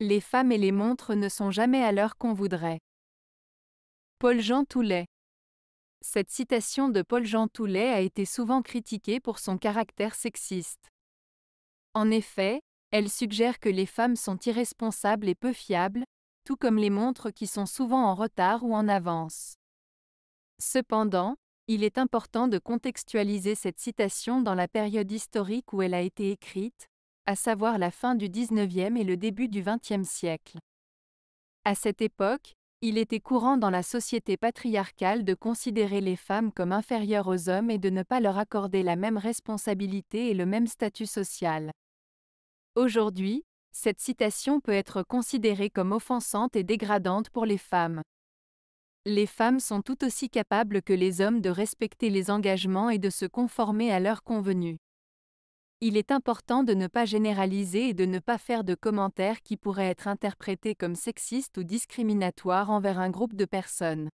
Les femmes et les montres ne sont jamais à l'heure qu'on voudrait. Paul-Jean Toulet Cette citation de Paul-Jean Toulet a été souvent critiquée pour son caractère sexiste. En effet, elle suggère que les femmes sont irresponsables et peu fiables, tout comme les montres qui sont souvent en retard ou en avance. Cependant, il est important de contextualiser cette citation dans la période historique où elle a été écrite, à savoir la fin du 19e et le début du XXe siècle. À cette époque, il était courant dans la société patriarcale de considérer les femmes comme inférieures aux hommes et de ne pas leur accorder la même responsabilité et le même statut social. Aujourd'hui, cette citation peut être considérée comme offensante et dégradante pour les femmes. Les femmes sont tout aussi capables que les hommes de respecter les engagements et de se conformer à leurs convenus. Il est important de ne pas généraliser et de ne pas faire de commentaires qui pourraient être interprétés comme sexistes ou discriminatoires envers un groupe de personnes.